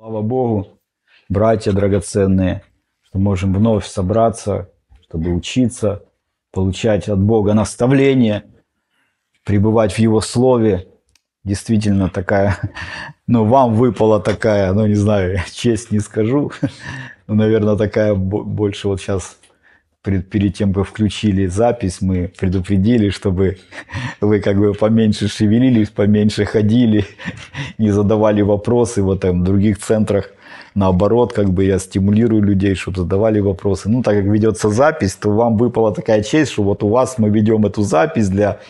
Слава Богу, братья драгоценные, что можем вновь собраться, чтобы учиться, получать от Бога наставление, пребывать в Его Слове. Действительно такая, ну, вам выпала такая, ну, не знаю, честь не скажу, но, наверное, такая больше вот сейчас перед, перед тем, как включили запись, мы предупредили, чтобы вы как бы поменьше шевелились, поменьше ходили, не задавали вопросы. Вот там в других центрах наоборот, как бы я стимулирую людей, чтобы задавали вопросы. Ну, так как ведется запись, то вам выпала такая честь, что вот у вас мы ведем эту запись для,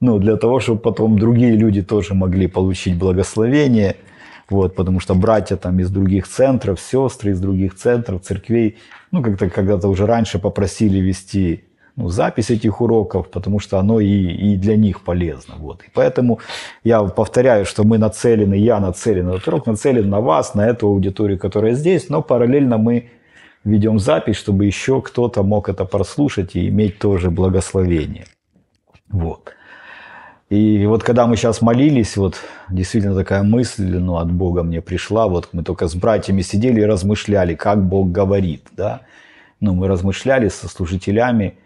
ну, для того, чтобы потом другие люди тоже могли получить благословение – вот, потому что братья там из других центров, сестры из других центров, церквей, ну, как-то когда-то уже раньше попросили вести ну, запись этих уроков, потому что оно и, и для них полезно. Вот. И поэтому я повторяю, что мы нацелены, я нацелен, этот урок нацелен на вас, на эту аудиторию, которая здесь, но параллельно мы ведем запись, чтобы еще кто-то мог это прослушать и иметь тоже благословение. Вот. И вот когда мы сейчас молились, вот действительно такая мысль ну, от Бога мне пришла. Вот мы только с братьями сидели и размышляли, как Бог говорит. Да? Ну, мы размышляли со служителями,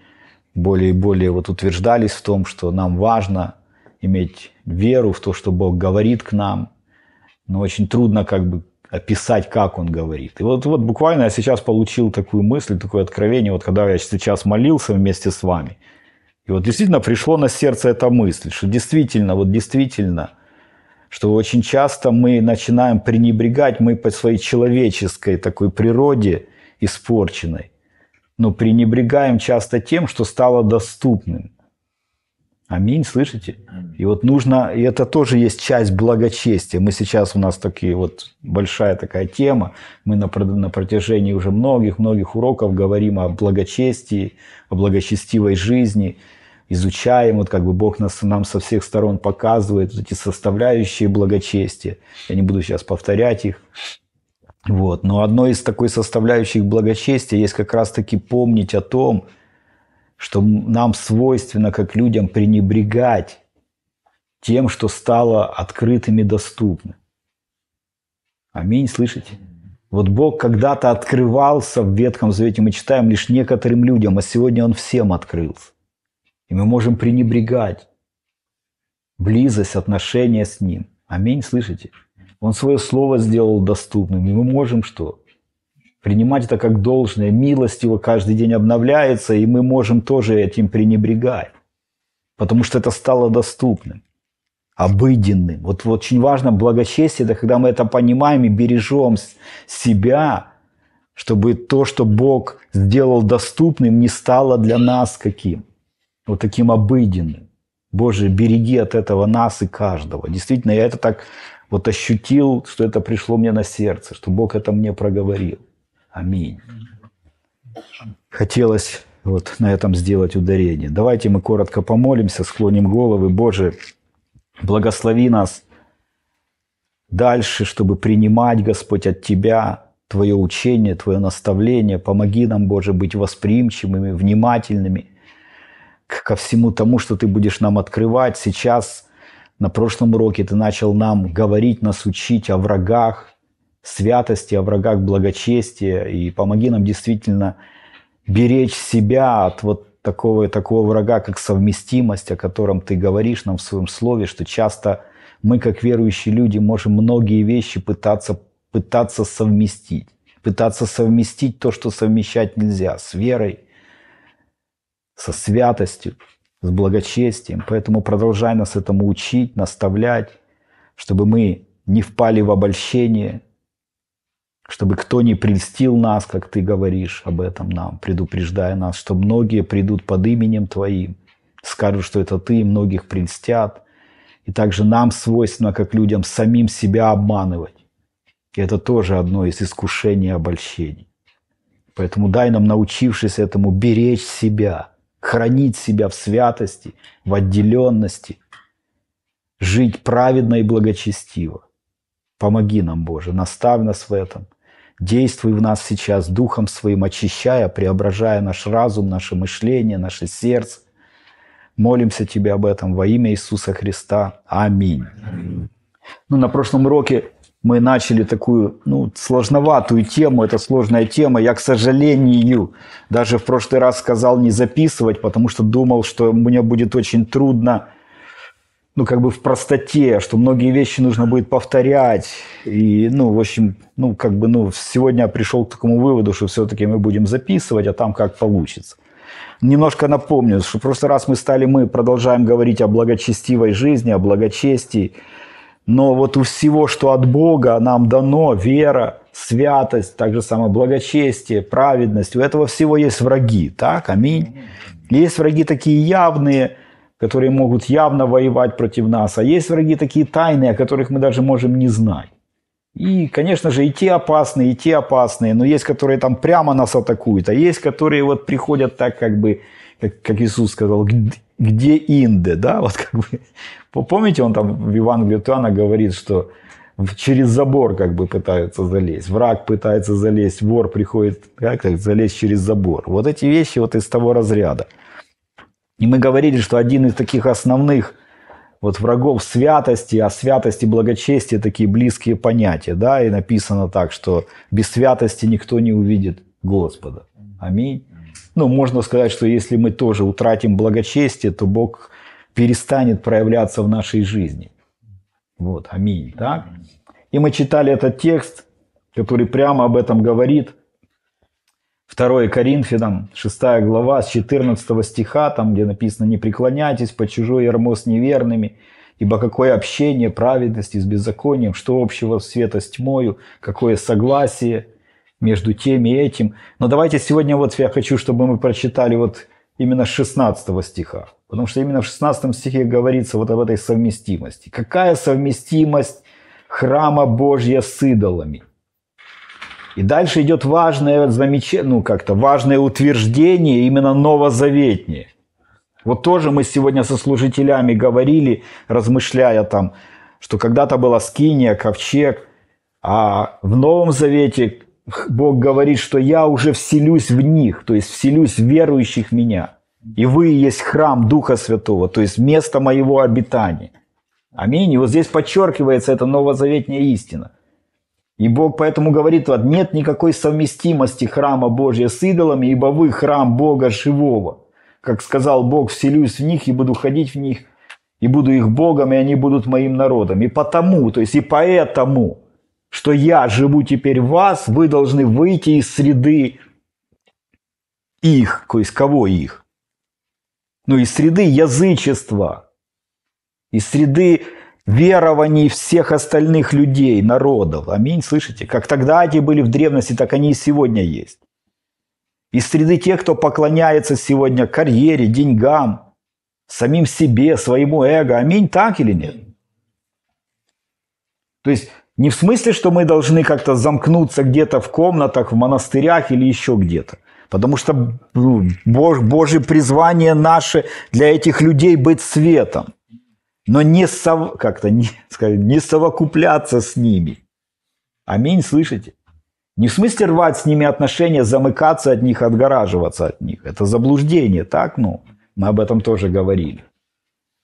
более и более вот утверждались в том, что нам важно иметь веру в то, что Бог говорит к нам. Но очень трудно как бы описать, как Он говорит. И вот, вот буквально я сейчас получил такую мысль, такое откровение, вот когда я сейчас молился вместе с вами – и вот действительно пришло на сердце эта мысль, что действительно, вот действительно, что очень часто мы начинаем пренебрегать, мы по своей человеческой такой природе испорченной, но пренебрегаем часто тем, что стало доступным. Аминь, слышите? Аминь. И вот нужно, и это тоже есть часть благочестия. Мы сейчас, у нас такие вот большая такая тема, мы на, на протяжении уже многих-многих уроков говорим о благочестии, о благочестивой жизни, изучаем, вот как бы Бог нас, нам со всех сторон показывает вот эти составляющие благочестия. Я не буду сейчас повторять их. Вот. Но одной из такой составляющих благочестия есть как раз-таки помнить о том, что что нам свойственно, как людям, пренебрегать тем, что стало открытым и доступным. Аминь, слышите? Вот Бог когда-то открывался в Ветхом Завете, мы читаем лишь некоторым людям, а сегодня Он всем открылся. И мы можем пренебрегать близость, отношения с Ним. Аминь, слышите? Он свое слово сделал доступным, и мы можем что? принимать это как должное. Милость его каждый день обновляется, и мы можем тоже этим пренебрегать, потому что это стало доступным, обыденным. Вот, вот очень важно благочестие, это когда мы это понимаем и бережем себя, чтобы то, что Бог сделал доступным, не стало для нас каким? Вот таким обыденным. Боже, береги от этого нас и каждого. Действительно, я это так вот ощутил, что это пришло мне на сердце, что Бог это мне проговорил. Аминь. Хотелось вот на этом сделать ударение. Давайте мы коротко помолимся, склоним головы. Боже, благослови нас дальше, чтобы принимать, Господь, от Тебя Твое учение, Твое наставление. Помоги нам, Боже, быть восприимчивыми, внимательными ко всему тому, что Ты будешь нам открывать. Сейчас, на прошлом уроке, Ты начал нам говорить, нас учить о врагах, святости, о врагах благочестия, и помоги нам действительно беречь себя от вот такого, такого врага, как совместимость, о котором ты говоришь нам в своем слове, что часто мы, как верующие люди, можем многие вещи пытаться, пытаться совместить. Пытаться совместить то, что совмещать нельзя, с верой, со святостью, с благочестием. Поэтому продолжай нас этому учить, наставлять, чтобы мы не впали в обольщение – чтобы кто не прельстил нас, как ты говоришь об этом нам, предупреждая нас, что многие придут под именем Твоим, скажут, что это Ты, и многих прельстят. И также нам свойственно, как людям, самим себя обманывать. И это тоже одно из искушений и обольщений. Поэтому дай нам, научившись этому, беречь себя, хранить себя в святости, в отделенности, жить праведно и благочестиво. Помоги нам, Боже, наставь нас в этом – Действуй в нас сейчас Духом Своим, очищая, преображая наш разум, наше мышление, наше сердце. Молимся Тебе об этом во имя Иисуса Христа. Аминь. Аминь. Ну, на прошлом уроке мы начали такую ну, сложноватую тему, это сложная тема. Я, к сожалению, даже в прошлый раз сказал не записывать, потому что думал, что мне будет очень трудно ну, как бы в простоте, что многие вещи нужно будет повторять. И, ну, в общем, ну, как бы, ну, сегодня я пришел к такому выводу, что все-таки мы будем записывать, а там как получится. Немножко напомню, что в прошлый раз мы стали, мы продолжаем говорить о благочестивой жизни, о благочестии. Но вот у всего, что от Бога нам дано, вера, святость, также самое благочестие, праведность, у этого всего есть враги, так? Аминь. Есть враги такие явные – которые могут явно воевать против нас, а есть враги такие тайные, о которых мы даже можем не знать. И, конечно же, и те опасные, и те опасные, но есть, которые там прямо нас атакуют, а есть, которые вот приходят так, как бы, как, как Иисус сказал, где инде, да, вот как бы. Помните, он там в Евангелии Туана говорит, что через забор как бы пытаются залезть, враг пытается залезть, вор приходит, как так, залезть через забор. Вот эти вещи вот из того разряда. И мы говорили, что один из таких основных вот врагов святости, а святости и благочестие такие близкие понятия, да, и написано так, что без святости никто не увидит Господа. Аминь. Ну, можно сказать, что если мы тоже утратим благочестие, то Бог перестанет проявляться в нашей жизни. Вот, аминь, так? И мы читали этот текст, который прямо об этом говорит – 2 Коринфянам, 6 глава, с 14 стиха, там, где написано «Не преклоняйтесь по чужой ярмо с неверными, ибо какое общение праведности с беззаконием, что общего света с тьмою, какое согласие между тем и этим». Но давайте сегодня вот я хочу, чтобы мы прочитали вот именно 16 стиха, потому что именно в 16 стихе говорится вот об этой совместимости. Какая совместимость храма Божья с идолами – и дальше идет важное замечание, ну как-то важное утверждение именно новозаветнее. Вот тоже мы сегодня со служителями говорили, размышляя там, что когда-то была скиния, ковчег, а в Новом Завете Бог говорит, что я уже вселюсь в них, то есть вселюсь в верующих в меня. И вы есть храм Духа Святого, то есть место моего обитания. Аминь. И вот здесь подчеркивается эта новозаветная истина – и Бог поэтому говорит, вот нет никакой совместимости храма Божия с идолами, ибо вы храм Бога живого. Как сказал Бог, вселюсь в них и буду ходить в них, и буду их Богом, и они будут моим народом. И потому, то есть и поэтому, что я живу теперь в вас, вы должны выйти из среды их, то есть кого их? Ну, из среды язычества, из среды верований всех остальных людей, народов. Аминь, слышите? Как тогда эти были в древности, так они и сегодня есть. Из среды тех, кто поклоняется сегодня карьере, деньгам, самим себе, своему эго. Аминь, так или нет? То есть не в смысле, что мы должны как-то замкнуться где-то в комнатах, в монастырях или еще где-то. Потому что ну, Божье призвание наше для этих людей быть светом но не, сов, как-то, не, сказать, не совокупляться с ними. Аминь, слышите? Не в смысле рвать с ними отношения, замыкаться от них, отгораживаться от них. Это заблуждение, так? Ну, мы об этом тоже говорили.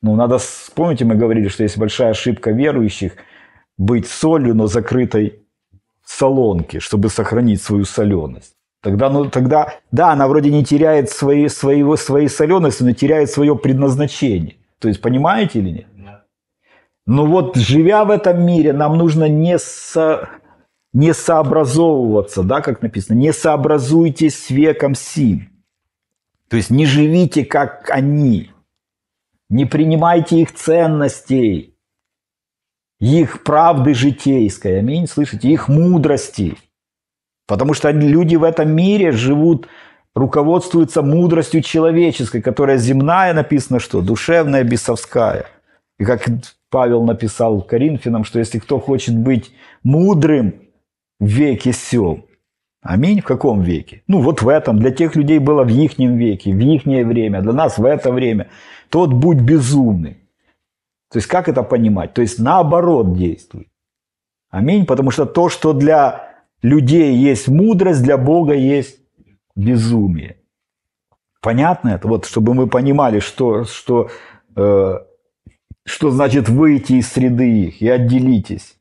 Ну, надо, вспомните, мы говорили, что есть большая ошибка верующих быть солью, но закрытой в солонке, чтобы сохранить свою соленость. Тогда, ну, тогда, да, она вроде не теряет свои, своего, своей солености, но теряет свое предназначение. То есть понимаете или нет? Но ну вот живя в этом мире, нам нужно не, со, не сообразовываться, да, как написано, не сообразуйтесь с веком сим. То есть не живите, как они, не принимайте их ценностей, их правды житейской, аминь, слышите, их мудрости. Потому что люди в этом мире живут руководствуется мудростью человеческой, которая земная, написано что? Душевная, бесовская. И как Павел написал Коринфянам, что если кто хочет быть мудрым в веке сел, Аминь. В каком веке? Ну, вот в этом. Для тех людей было в ихнем веке, в ихнее время. Для нас в это время. Тот будь безумный. То есть, как это понимать? То есть, наоборот действует. Аминь. Потому что то, что для людей есть мудрость, для Бога есть безумие. Понятно это? Вот, чтобы мы понимали, что, что, э, что значит выйти из среды их и отделитесь.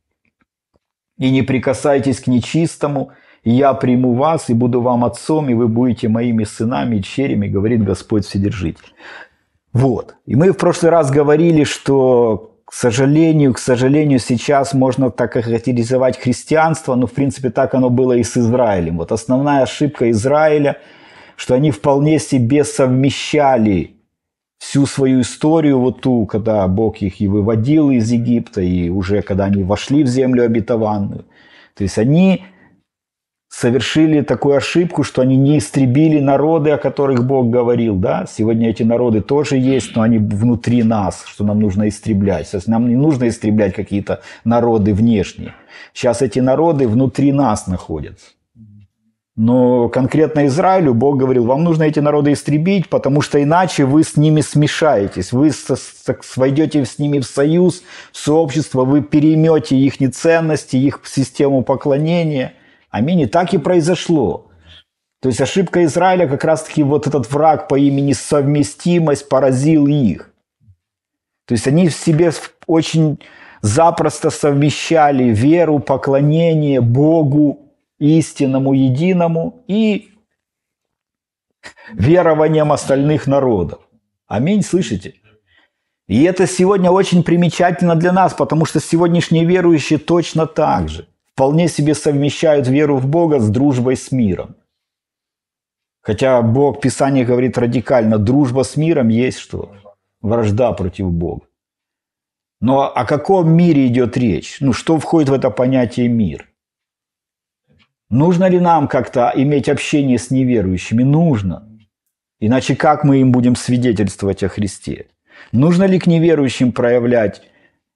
И не прикасайтесь к нечистому, и я приму вас, и буду вам отцом, и вы будете моими сынами и черями, говорит Господь Вседержитель. Вот. И мы в прошлый раз говорили, что к сожалению, к сожалению, сейчас можно так охарактеризовать христианство, но в принципе так оно было и с Израилем. Вот основная ошибка Израиля, что они вполне себе совмещали всю свою историю, вот ту, когда Бог их и выводил из Египта, и уже когда они вошли в землю обетованную. То есть они совершили такую ошибку, что они не истребили народы, о которых Бог говорил. Да? Сегодня эти народы тоже есть, но они внутри нас, что нам нужно истреблять. То есть нам не нужно истреблять какие-то народы внешние. Сейчас эти народы внутри нас находятся. Но конкретно Израилю Бог говорил, вам нужно эти народы истребить, потому что иначе вы с ними смешаетесь, вы войдете с ними в союз, в сообщество, вы переймете их ценности, их систему поклонения – Аминь. И так и произошло. То есть ошибка Израиля, как раз-таки вот этот враг по имени совместимость поразил их. То есть они в себе очень запросто совмещали веру, поклонение Богу, истинному, единому и верованием остальных народов. Аминь, слышите? И это сегодня очень примечательно для нас, потому что сегодняшние верующие точно так же – вполне себе совмещают веру в Бога с дружбой с миром. Хотя Бог в Писании говорит радикально, дружба с миром есть что? Вражда против Бога. Но о каком мире идет речь? Ну, что входит в это понятие мир? Нужно ли нам как-то иметь общение с неверующими? Нужно. Иначе как мы им будем свидетельствовать о Христе? Нужно ли к неверующим проявлять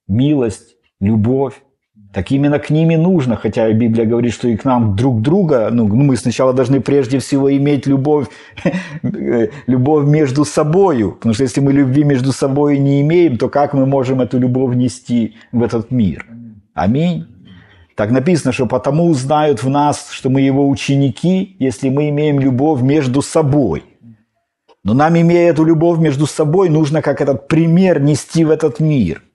милость, любовь? так именно к ним и нужно, хотя Библия говорит, что и к нам друг друга, ну, ну мы сначала должны прежде всего иметь любовь, любовь между собою, потому что если мы любви между собой не имеем, то как мы можем эту любовь нести в этот мир? Аминь. Так написано, что потому узнают в нас, что мы его ученики, если мы имеем любовь между собой. Но нам, имея эту любовь между собой, нужно как этот пример нести в этот мир –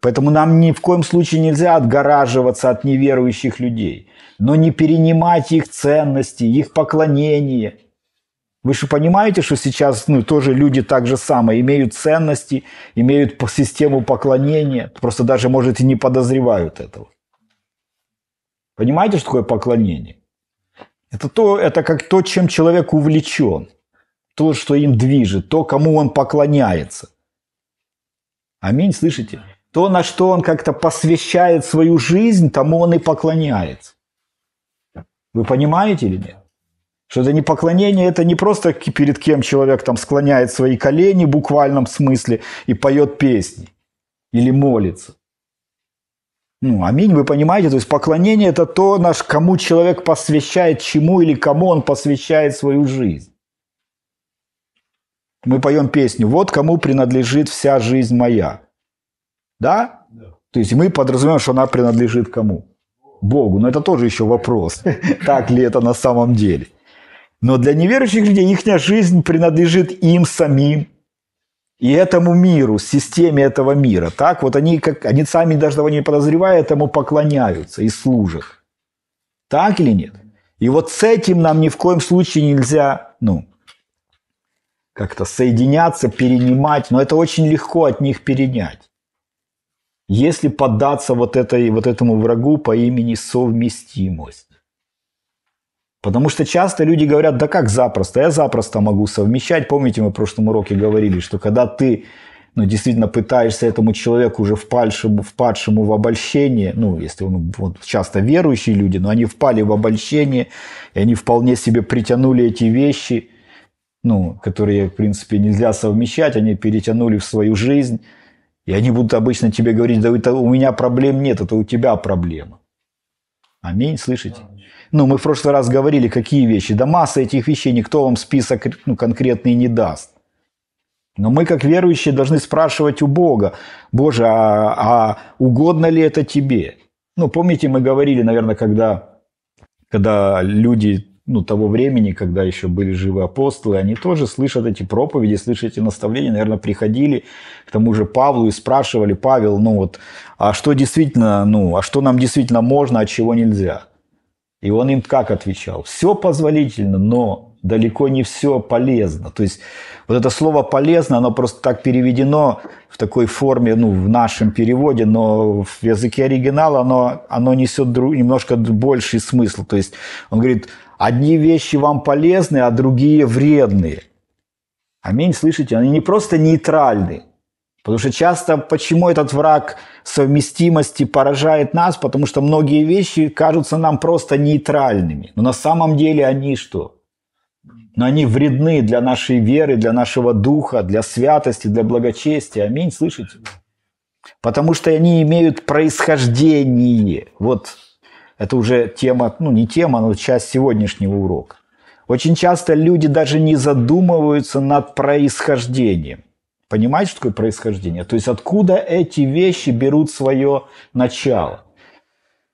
Поэтому нам ни в коем случае нельзя отгораживаться от неверующих людей, но не перенимать их ценности, их поклонение. Вы же понимаете, что сейчас ну, тоже люди так же самое, имеют ценности, имеют систему поклонения, просто даже, может, и не подозревают этого. Понимаете, что такое поклонение? Это, то, это как то, чем человек увлечен, то, что им движет, то, кому он поклоняется. Аминь, слышите? То, на что он как-то посвящает свою жизнь, тому он и поклоняется. Вы понимаете или нет? Что это не поклонение, это не просто перед кем человек там склоняет свои колени в буквальном смысле и поет песни или молится. Ну, аминь, вы понимаете? То есть поклонение – это то, наш, кому человек посвящает чему или кому он посвящает свою жизнь. Мы поем песню «Вот кому принадлежит вся жизнь моя». Да? да. То есть мы подразумеваем, что она принадлежит кому? Богу. Но это тоже еще вопрос, так ли это на самом деле. Но для неверующих людей их жизнь принадлежит им самим и этому миру, системе этого мира. Так вот они, как, они сами даже того не подозревая, этому поклоняются и служат. Так или нет? И вот с этим нам ни в коем случае нельзя, ну, как-то соединяться, перенимать. Но это очень легко от них перенять если поддаться вот, этой, вот этому врагу по имени совместимость. Потому что часто люди говорят, да как запросто, я запросто могу совмещать. Помните, мы в прошлом уроке говорили, что когда ты ну, действительно пытаешься этому человеку уже впадшему, впадшему в обольщение, ну, если он вот, часто верующие люди, но они впали в обольщение, и они вполне себе притянули эти вещи, ну, которые, в принципе, нельзя совмещать, они перетянули в свою жизнь, и они будут обычно тебе говорить, да это у меня проблем нет, это у тебя проблема. Аминь, слышите? Ну, мы в прошлый раз говорили, какие вещи. Да масса этих вещей никто вам список ну, конкретный не даст. Но мы, как верующие, должны спрашивать у Бога, Боже, а, а угодно ли это тебе? Ну, помните, мы говорили, наверное, когда, когда люди ну, того времени, когда еще были живы апостолы, они тоже слышат эти проповеди, слышат эти наставления, наверное, приходили к тому же Павлу и спрашивали, Павел, ну вот, а что действительно, ну, а что нам действительно можно, а чего нельзя? И он им как отвечал? Все позволительно, но далеко не все полезно. То есть вот это слово «полезно», оно просто так переведено в такой форме, ну, в нашем переводе, но в языке оригинала оно, оно несет друг, немножко больший смысл. То есть он говорит – Одни вещи вам полезны, а другие вредные. Аминь, слышите? Они не просто нейтральны. Потому что часто почему этот враг совместимости поражает нас? Потому что многие вещи кажутся нам просто нейтральными. Но на самом деле они что? Но они вредны для нашей веры, для нашего духа, для святости, для благочестия. Аминь, слышите? Потому что они имеют происхождение. Вот это уже тема, ну не тема, но часть сегодняшнего урока. Очень часто люди даже не задумываются над происхождением. Понимаете, что такое происхождение? То есть откуда эти вещи берут свое начало?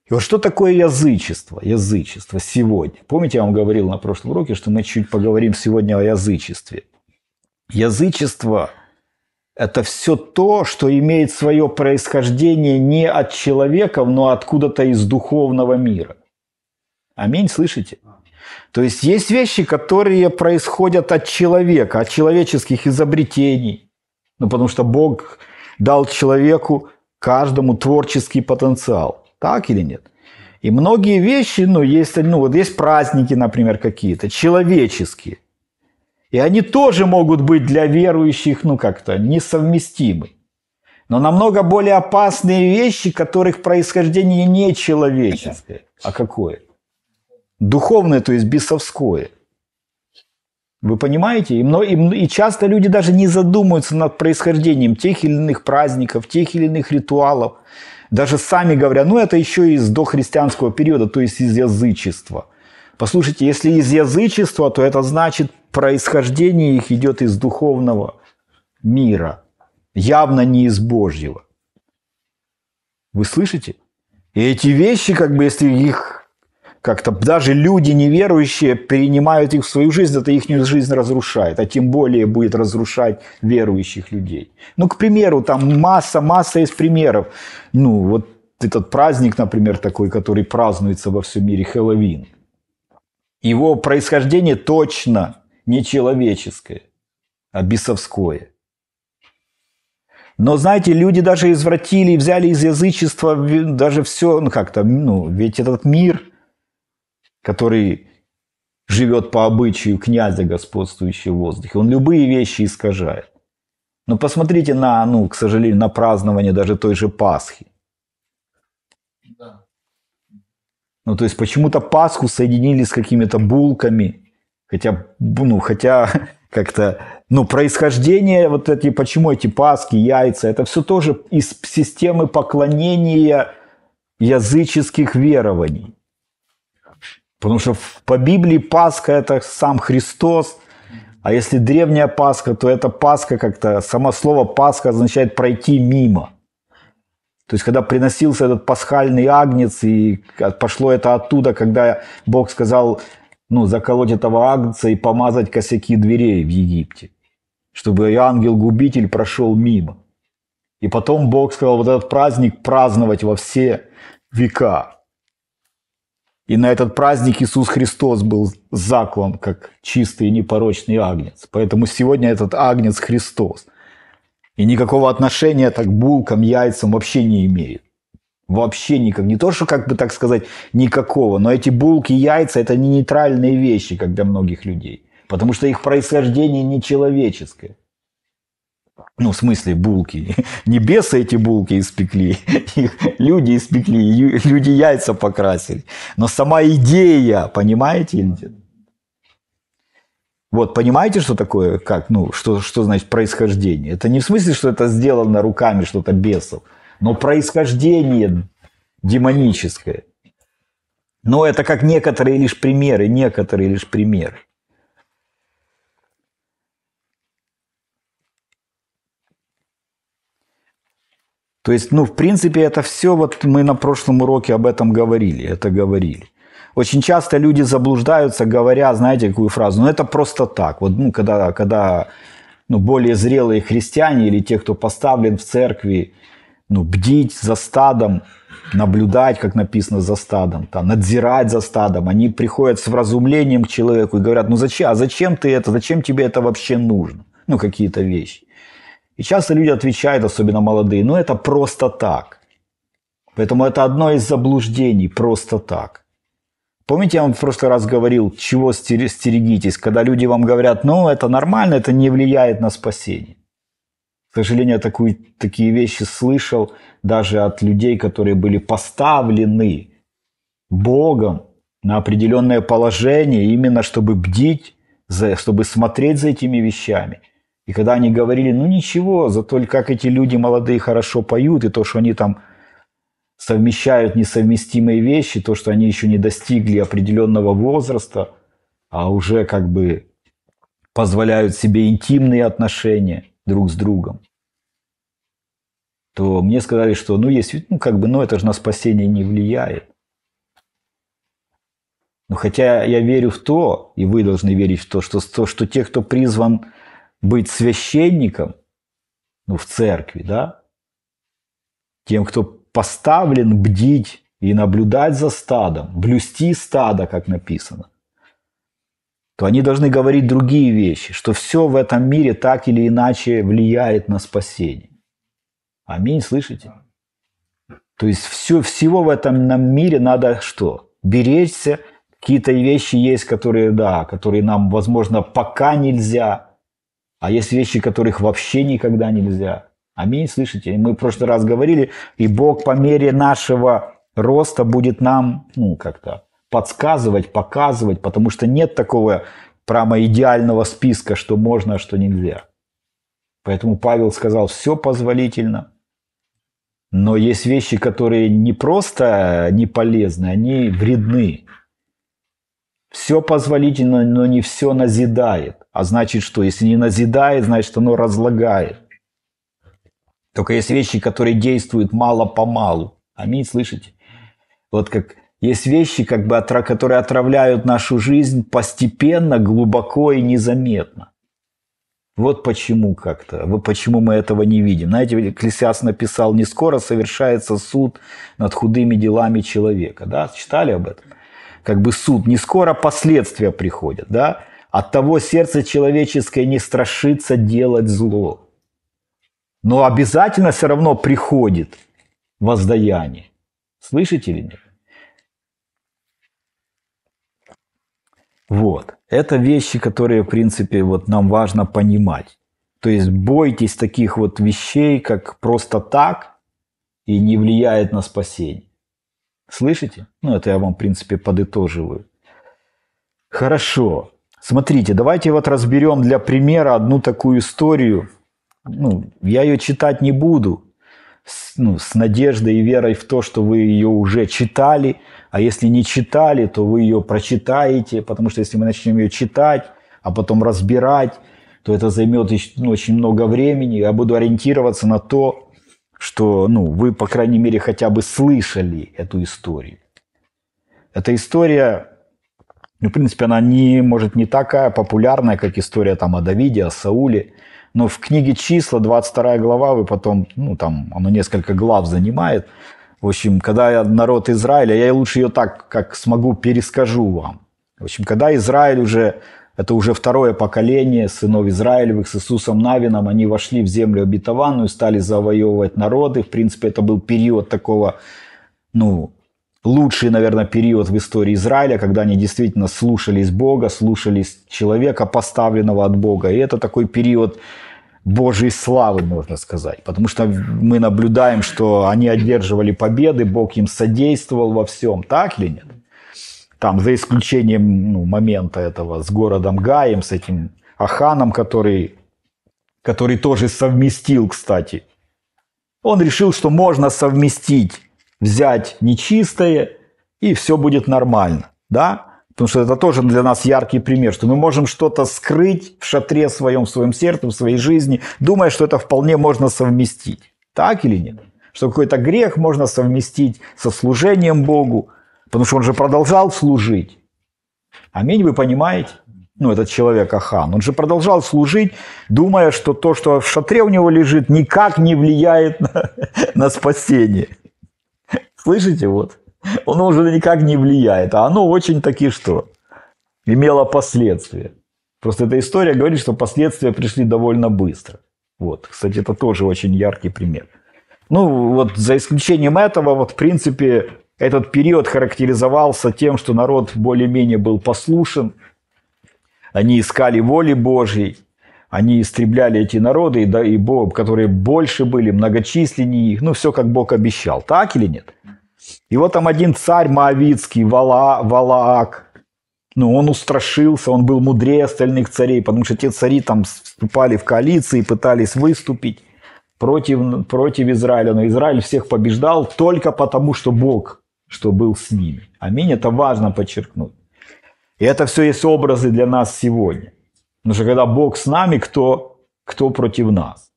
И вот что такое язычество? Язычество сегодня. Помните, я вам говорил на прошлом уроке, что мы чуть поговорим сегодня о язычестве. Язычество это все то, что имеет свое происхождение не от человеков, но откуда-то из духовного мира. Аминь, слышите? То есть есть вещи, которые происходят от человека, от человеческих изобретений. Ну, потому что Бог дал человеку, каждому творческий потенциал. Так или нет? И многие вещи, ну, есть, ну, вот есть праздники, например, какие-то, человеческие. И они тоже могут быть для верующих, ну как-то, несовместимы. Но намного более опасные вещи, которых происхождение не человеческое, а какое? Духовное, то есть бесовское. Вы понимаете? И, мно, и, и часто люди даже не задумываются над происхождением тех или иных праздников, тех или иных ритуалов. Даже сами говорят, ну это еще из дохристианского периода, то есть из язычества. Послушайте, если из язычества, то это значит, происхождение их идет из духовного мира, явно не из Божьего. Вы слышите? И эти вещи, как бы, если их как-то даже люди неверующие перенимают их в свою жизнь, это их жизнь разрушает, а тем более будет разрушать верующих людей. Ну, к примеру, там масса, масса из примеров. Ну, вот этот праздник, например, такой, который празднуется во всем мире, Хэллоуин – его происхождение точно не человеческое, а бесовское. Но, знаете, люди даже извратили и взяли из язычества даже все, ну как-то, ну, ведь этот мир, который живет по обычаю князя, господствующего в воздухе, он любые вещи искажает. Но посмотрите на, ну, к сожалению, на празднование даже той же Пасхи. Ну, то есть почему-то Пасху соединили с какими-то булками. Хотя, ну, хотя как-то, ну, происхождение вот эти, почему эти паски, яйца, это все тоже из системы поклонения языческих верований. Потому что по Библии Пасха – это сам Христос, а если древняя Пасха, то это Пасха как-то, само слово Пасха означает пройти мимо. То есть, когда приносился этот пасхальный агнец, и пошло это оттуда, когда Бог сказал, ну, заколоть этого агнца и помазать косяки дверей в Египте, чтобы ангел-губитель прошел мимо. И потом Бог сказал, вот этот праздник праздновать во все века. И на этот праздник Иисус Христос был заклан, как чистый и непорочный агнец. Поэтому сегодня этот агнец Христос. И никакого отношения так к булкам, яйцам вообще не имеет. Вообще никак. Не то, что, как бы так сказать, никакого. Но эти булки, яйца – это не нейтральные вещи, как для многих людей. Потому что их происхождение не человеческое. Ну, в смысле, булки. Не бесы эти булки испекли, их люди испекли, люди яйца покрасили. Но сама идея, понимаете, Интин? Вот, понимаете, что такое, как, ну, что, что значит происхождение? Это не в смысле, что это сделано руками что-то бесов, но происхождение демоническое. Но это как некоторые лишь примеры, некоторые лишь примеры. То есть, ну, в принципе, это все, вот мы на прошлом уроке об этом говорили, это говорили. Очень часто люди заблуждаются, говоря, знаете, какую фразу, ну это просто так. Вот, ну, когда, когда ну, более зрелые христиане или те, кто поставлен в церкви, ну, бдить за стадом, наблюдать, как написано, за стадом, там, надзирать за стадом. Они приходят с вразумлением к человеку и говорят, ну зачем, а зачем ты это, зачем тебе это вообще нужно? Ну, какие-то вещи. И часто люди отвечают, особенно молодые, ну это просто так. Поэтому это одно из заблуждений, просто так. Помните, я вам в прошлый раз говорил, чего стерегитесь, когда люди вам говорят, ну, это нормально, это не влияет на спасение. К сожалению, я такую, такие вещи слышал даже от людей, которые были поставлены Богом на определенное положение, именно чтобы бдить, за, чтобы смотреть за этими вещами. И когда они говорили, ну ничего, зато как эти люди молодые хорошо поют, и то, что они там совмещают несовместимые вещи, то, что они еще не достигли определенного возраста, а уже как бы позволяют себе интимные отношения друг с другом, то мне сказали, что ну есть, ну как бы, ну это же на спасение не влияет. Но хотя я верю в то, и вы должны верить в то, что, то, что те, кто призван быть священником, ну в церкви, да, тем, кто поставлен бдить и наблюдать за стадом, блюсти стадо, как написано, то они должны говорить другие вещи, что все в этом мире так или иначе влияет на спасение. Аминь, слышите? То есть все, всего в этом мире надо что? Беречься. Какие-то вещи есть, которые, да, которые нам, возможно, пока нельзя. А есть вещи, которых вообще никогда нельзя. Аминь, слышите? Мы в прошлый раз говорили, и Бог по мере нашего роста будет нам, ну, как-то подсказывать, показывать, потому что нет такого прямо идеального списка, что можно, а что нельзя. Поэтому Павел сказал, все позволительно, но есть вещи, которые не просто не полезны, они вредны. Все позволительно, но не все назидает. А значит, что если не назидает, значит, оно разлагает. Только есть вещи, которые действуют мало-помалу. Аминь, слышите? Вот как есть вещи, как бы, которые отравляют нашу жизнь постепенно, глубоко и незаметно. Вот почему как-то, вот почему мы этого не видим. Знаете, Клесиас написал, не скоро совершается суд над худыми делами человека. Да? Читали об этом? Как бы суд, не скоро последствия приходят. Да? От того сердце человеческое не страшится делать зло. Но обязательно все равно приходит воздаяние. Слышите или нет? Вот. Это вещи, которые, в принципе, вот нам важно понимать. То есть бойтесь таких вот вещей, как просто так, и не влияет на спасение. Слышите? Ну, это я вам, в принципе, подытоживаю. Хорошо. Смотрите, давайте вот разберем для примера одну такую историю – ну, я ее читать не буду с, ну, с надеждой и верой в то, что вы ее уже читали, а если не читали, то вы ее прочитаете, потому что если мы начнем ее читать, а потом разбирать, то это займет ну, очень много времени. Я буду ориентироваться на то, что ну, вы, по крайней мере, хотя бы слышали эту историю. Эта история, ну, в принципе, она не, может, не такая популярная, как история там, о Давиде, о Сауле – но в книге «Числа» 22 глава, вы потом, ну, там, оно несколько глав занимает. В общем, когда народ Израиля, я лучше ее так, как смогу, перескажу вам. В общем, когда Израиль уже, это уже второе поколение сынов Израилевых с Иисусом Навином, они вошли в землю обетованную, стали завоевывать народы. В принципе, это был период такого, ну, лучший, наверное, период в истории Израиля, когда они действительно слушались Бога, слушались человека, поставленного от Бога. И это такой период Божьей славы, можно сказать. Потому что мы наблюдаем, что они одерживали победы, Бог им содействовал во всем. Так или нет? Там, за исключением ну, момента этого с городом Гаем, с этим Аханом, который, который тоже совместил, кстати. Он решил, что можно совместить взять нечистое, и все будет нормально, да? Потому что это тоже для нас яркий пример, что мы можем что-то скрыть в шатре своем, в своем сердце, в своей жизни, думая, что это вполне можно совместить. Так или нет? Что какой-то грех можно совместить со служением Богу, потому что он же продолжал служить. Аминь, вы понимаете? ну, этот человек Ахан, он же продолжал служить, думая, что то, что в шатре у него лежит, никак не влияет на, на спасение. Слышите, вот. оно уже никак не влияет, а оно очень таки что? Имело последствия. Просто эта история говорит, что последствия пришли довольно быстро. Вот. Кстати, это тоже очень яркий пример. Ну, вот за исключением этого, вот в принципе, этот период характеризовался тем, что народ более-менее был послушен, они искали воли Божьей, они истребляли эти народы, да, и Бог, которые больше были, многочисленнее их, ну, все как Бог обещал. Так или нет? И вот там один царь Моавицкий, Вала, Валаак, ну, он устрашился, он был мудрее остальных царей, потому что те цари там вступали в коалиции, пытались выступить против, против Израиля. Но Израиль всех побеждал только потому, что Бог, что был с ними. Аминь, это важно подчеркнуть. И это все есть образы для нас сегодня. Потому что когда Бог с нами, кто, кто против нас?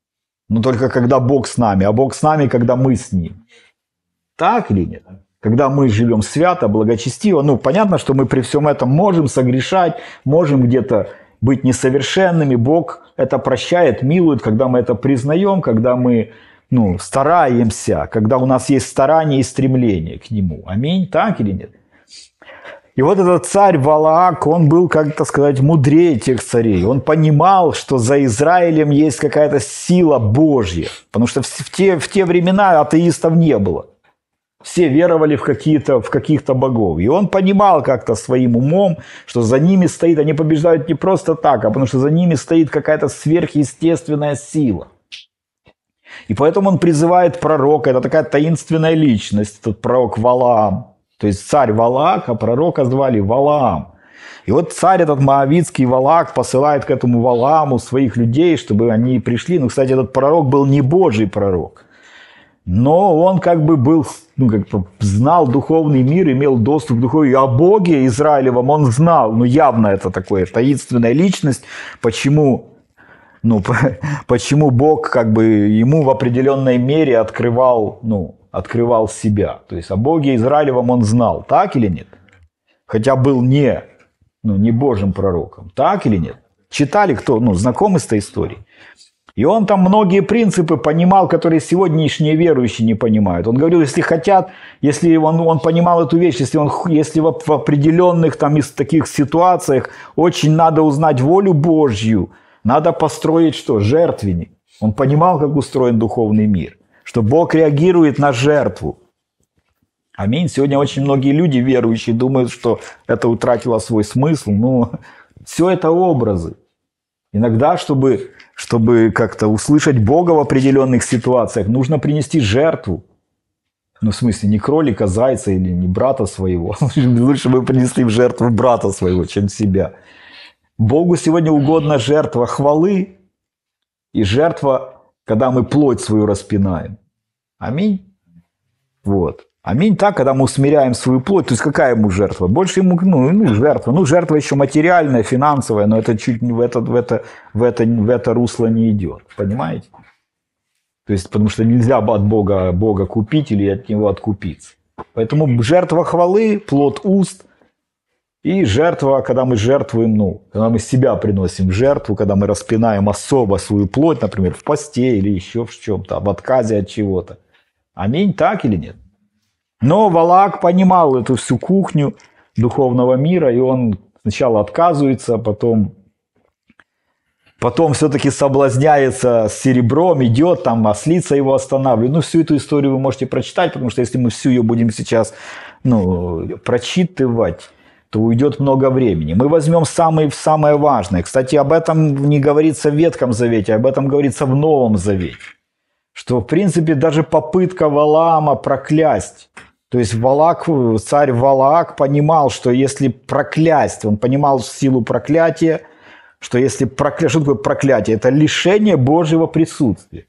Но ну, только когда Бог с нами, а Бог с нами, когда мы с Ним. Так или нет? Когда мы живем свято, благочестиво, ну, понятно, что мы при всем этом можем согрешать, можем где-то быть несовершенными. Бог это прощает, милует, когда мы это признаем, когда мы ну, стараемся, когда у нас есть старание и стремление к Нему. Аминь, так или нет? И вот этот царь Валаак, он был, как то сказать, мудрее тех царей. Он понимал, что за Израилем есть какая-то сила Божья. Потому что в те, в те времена атеистов не было все веровали в, какие-то, в каких-то богов. И он понимал как-то своим умом, что за ними стоит, они побеждают не просто так, а потому что за ними стоит какая-то сверхъестественная сила. И поэтому он призывает пророка, это такая таинственная личность, этот пророк Валаам. То есть царь Валаак, а пророка звали Валаам. И вот царь этот Моавицкий Валак посылает к этому Валаму своих людей, чтобы они пришли. Ну, кстати, этот пророк был не божий пророк но он как бы был, ну, как бы знал духовный мир, имел доступ к духовному, о Боге Израилевом он знал, ну, явно это такое таинственная личность, почему, ну, почему Бог как бы ему в определенной мере открывал, ну, открывал себя, то есть о Боге Израилевом он знал, так или нет? Хотя был не, ну, не Божьим пророком, так или нет? Читали кто, ну, знакомы с этой историей? И он там многие принципы понимал, которые сегодняшние верующие не понимают. Он говорил, если хотят, если он, он понимал эту вещь, если, он, если в, определенных там из таких ситуациях очень надо узнать волю Божью, надо построить что? Жертвенник. Он понимал, как устроен духовный мир, что Бог реагирует на жертву. Аминь. Сегодня очень многие люди верующие думают, что это утратило свой смысл. Но ну, все это образы. Иногда, чтобы чтобы как-то услышать Бога в определенных ситуациях, нужно принести жертву. Ну, в смысле, не кролика, зайца или не брата своего. Лучше бы принесли в жертву брата своего, чем себя. Богу сегодня угодно жертва хвалы и жертва, когда мы плоть свою распинаем. Аминь. Вот. Аминь так, когда мы усмиряем свою плоть, то есть какая ему жертва? Больше ему, ну, ну жертва. Ну, жертва еще материальная, финансовая, но это чуть в это, в это, в это, в это русло не идет. Понимаете? То есть, потому что нельзя от Бога, Бога купить или от Него откупиться. Поэтому жертва хвалы, плод уст и жертва, когда мы жертвуем, ну, когда мы себя приносим в жертву, когда мы распинаем особо свою плоть, например, в посте или еще в чем-то, в отказе от чего-то. Аминь, так или нет? Но Валак понимал эту всю кухню духовного мира, и он сначала отказывается, а потом, потом все-таки соблазняется с серебром, идет там, ослица а его останавливает. Ну, всю эту историю вы можете прочитать, потому что если мы всю ее будем сейчас ну, прочитывать, то уйдет много времени. Мы возьмем самое самое важное. Кстати, об этом не говорится в Ветхом Завете, об этом говорится в Новом Завете. Что, в принципе, даже попытка Валаама проклясть то есть Валак, царь Валак понимал, что если проклясть, он понимал силу проклятия, что если прокля... что такое проклятие? Это лишение Божьего присутствия.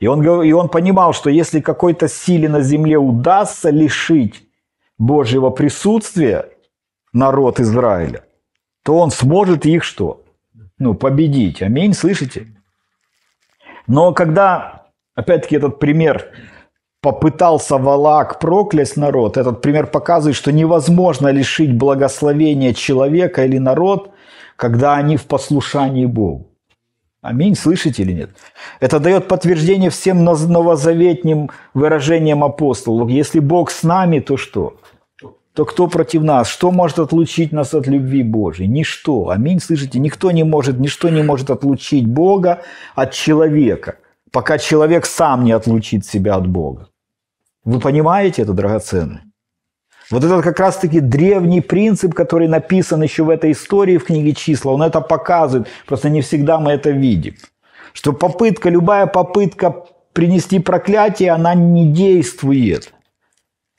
И он, и он понимал, что если какой-то силе на земле удастся лишить Божьего присутствия народ Израиля, то он сможет их что? Ну, победить. Аминь, слышите? Но когда, опять-таки, этот пример попытался Валак проклясть народ, этот пример показывает, что невозможно лишить благословения человека или народ, когда они в послушании Богу. Аминь, слышите или нет? Это дает подтверждение всем новозаветним выражениям апостолов. Если Бог с нами, то что? То кто против нас? Что может отлучить нас от любви Божьей? Ничто. Аминь, слышите? Никто не может, ничто не может отлучить Бога от человека, пока человек сам не отлучит себя от Бога. Вы понимаете это драгоценно? Вот этот как раз-таки древний принцип, который написан еще в этой истории в книге числа. Он это показывает, просто не всегда мы это видим. Что попытка, любая попытка принести проклятие, она не действует.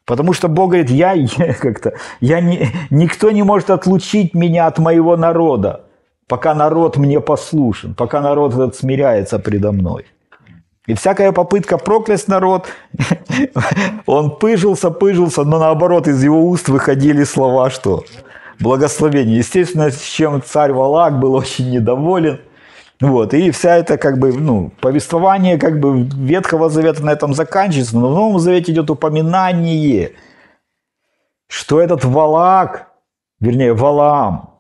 Потому что Бог говорит, я, я как-то, я не, никто не может отлучить меня от моего народа, пока народ мне послушен, пока народ этот смиряется предо мной. И всякая попытка проклясть народ, он пыжился, пыжился, но наоборот из его уст выходили слова, что благословение. Естественно, с чем царь Валак был очень недоволен. Вот, и вся это как бы, ну, повествование как бы Ветхого Завета на этом заканчивается, но в Новом Завете идет упоминание, что этот Валак, вернее, Валаам,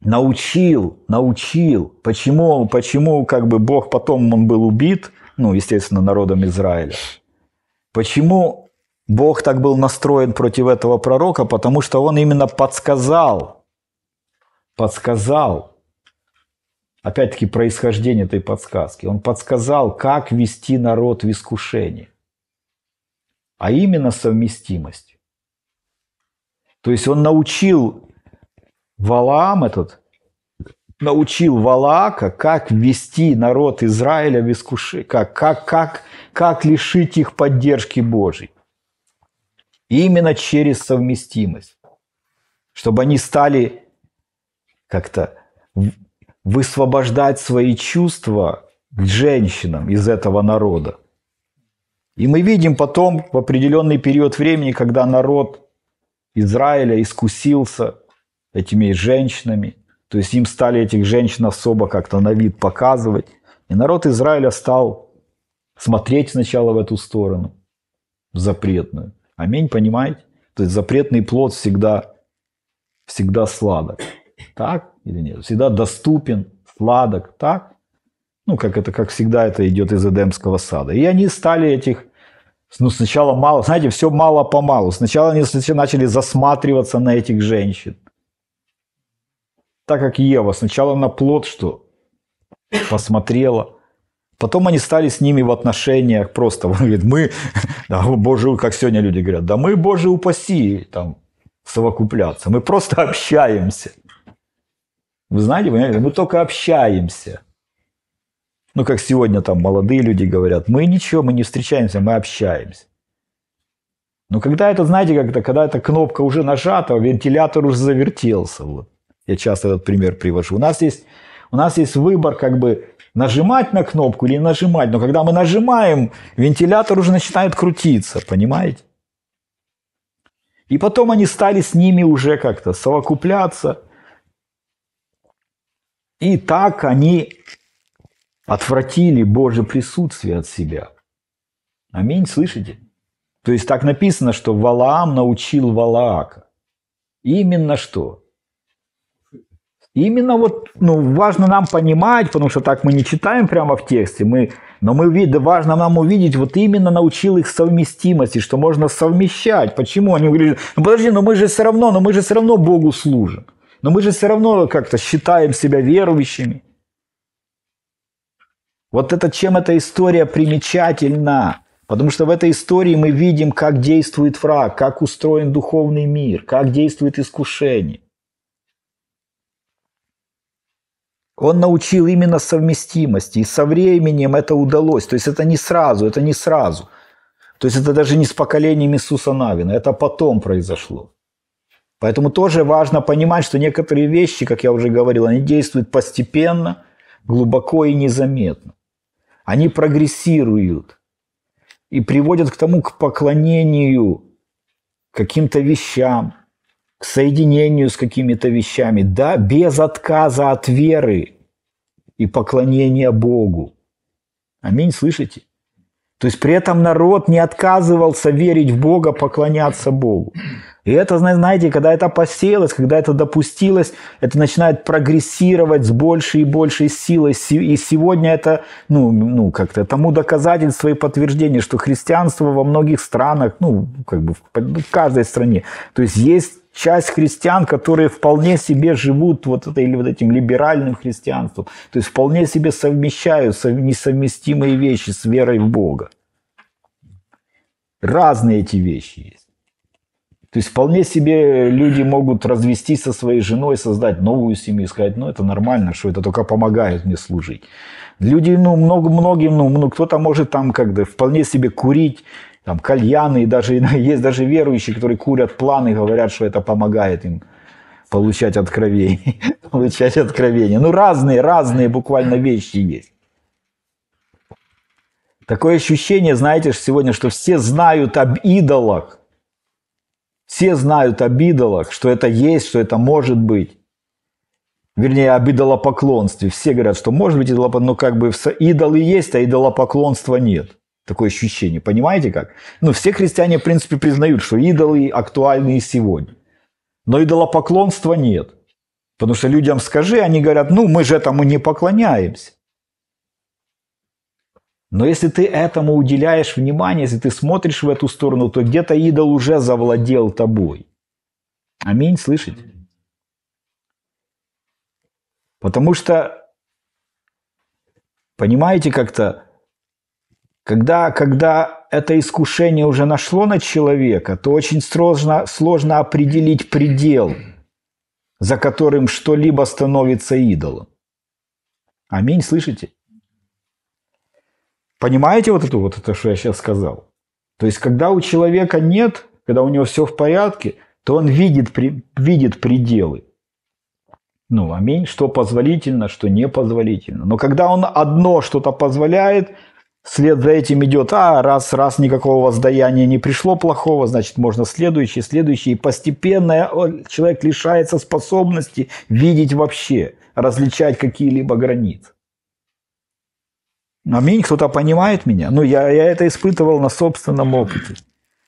научил, научил, почему, почему как бы Бог потом он был убит – ну, естественно, народом Израиля. Почему Бог так был настроен против этого пророка? Потому что он именно подсказал, подсказал, опять-таки, происхождение этой подсказки. Он подсказал, как вести народ в искушение, а именно совместимость. То есть он научил Валаам этот, научил Валаака, как ввести народ Израиля в искушение, как, как, как, как лишить их поддержки Божьей. именно через совместимость, чтобы они стали как-то высвобождать свои чувства к женщинам из этого народа. И мы видим потом в определенный период времени, когда народ Израиля искусился этими женщинами, то есть им стали этих женщин особо как-то на вид показывать. И народ Израиля стал смотреть сначала в эту сторону, в запретную. Аминь, понимаете? То есть запретный плод всегда, всегда сладок. Так или нет? Всегда доступен, сладок, так? Ну, как это, как всегда, это идет из Эдемского сада. И они стали этих ну, сначала мало, знаете, все мало-помалу. Сначала они начали засматриваться на этих женщин. Так как Ева сначала на плод что посмотрела, потом они стали с ними в отношениях просто. Он говорит, мы, да, боже, как сегодня люди говорят, да мы, боже, упаси, там, совокупляться. Мы просто общаемся. Вы знаете, понимаете, мы только общаемся. Ну, как сегодня там молодые люди говорят, мы ничего, мы не встречаемся, мы общаемся. Но когда это, знаете, как это, когда эта кнопка уже нажата, вентилятор уже завертелся. Вот. Я часто этот пример привожу. У нас есть, у нас есть выбор как бы нажимать на кнопку или нажимать. Но когда мы нажимаем, вентилятор уже начинает крутиться, понимаете? И потом они стали с ними уже как-то совокупляться. И так они отвратили Божье присутствие от себя. Аминь, слышите? То есть так написано, что Валаам научил Валаака. Именно что? именно вот, ну, важно нам понимать, потому что так мы не читаем прямо в тексте, мы, но мы, важно нам увидеть, вот именно научил их совместимости, что можно совмещать. Почему они говорят, ну подожди, но мы же все равно, но мы же все равно Богу служим. Но мы же все равно как-то считаем себя верующими. Вот это чем эта история примечательна. Потому что в этой истории мы видим, как действует враг, как устроен духовный мир, как действует искушение. Он научил именно совместимости, и со временем это удалось. То есть это не сразу, это не сразу. То есть это даже не с поколением Иисуса Навина, это потом произошло. Поэтому тоже важно понимать, что некоторые вещи, как я уже говорил, они действуют постепенно, глубоко и незаметно. Они прогрессируют и приводят к тому, к поклонению каким-то вещам, к соединению с какими-то вещами, да, без отказа от веры и поклонения Богу. Аминь, слышите? То есть при этом народ не отказывался верить в Бога, поклоняться Богу. И это, знаете, когда это посеялось, когда это допустилось, это начинает прогрессировать с большей и большей силой. И сегодня это, ну, ну как-то тому доказательство и подтверждение, что христианство во многих странах, ну, как бы в каждой стране, то есть есть часть христиан, которые вполне себе живут вот это или вот этим либеральным христианством, то есть вполне себе совмещают несовместимые вещи с верой в Бога. Разные эти вещи есть. То есть вполне себе люди могут развестись со своей женой, создать новую семью и сказать, ну это нормально, что это только помогает мне служить. Люди, ну, много, многим, ну, ну кто-то может там как-то вполне себе курить, там, кальяны, и даже есть даже верующие, которые курят планы, говорят, что это помогает им получать откровение, получать откровение. Ну, разные, разные буквально вещи есть. Такое ощущение, знаете, сегодня, что все знают об идолах, все знают об идолах, что это есть, что это может быть. Вернее, об идолопоклонстве. Все говорят, что может быть идолопоклонство, но как бы идолы есть, а идолопоклонства нет. Такое ощущение, понимаете как? Ну, все христиане, в принципе, признают, что идолы актуальны и сегодня. Но идолопоклонства нет. Потому что людям скажи, они говорят, ну, мы же этому не поклоняемся. Но если ты этому уделяешь внимание, если ты смотришь в эту сторону, то где-то идол уже завладел тобой. Аминь, слышите? Потому что, понимаете, как-то, когда, когда это искушение уже нашло на человека, то очень сложно, сложно определить предел, за которым что-либо становится идолом. Аминь, слышите? Понимаете вот это вот, это, что я сейчас сказал? То есть, когда у человека нет, когда у него все в порядке, то он видит, при, видит пределы. Ну, аминь, что позволительно, что не позволительно. Но когда он одно что-то позволяет, след за этим идет, а раз, раз никакого воздаяния не пришло плохого, значит, можно следующий, следующий. И постепенно э, человек лишается способности видеть вообще, различать какие-либо границы. А меня кто-то понимает меня. Ну, я, я это испытывал на собственном опыте.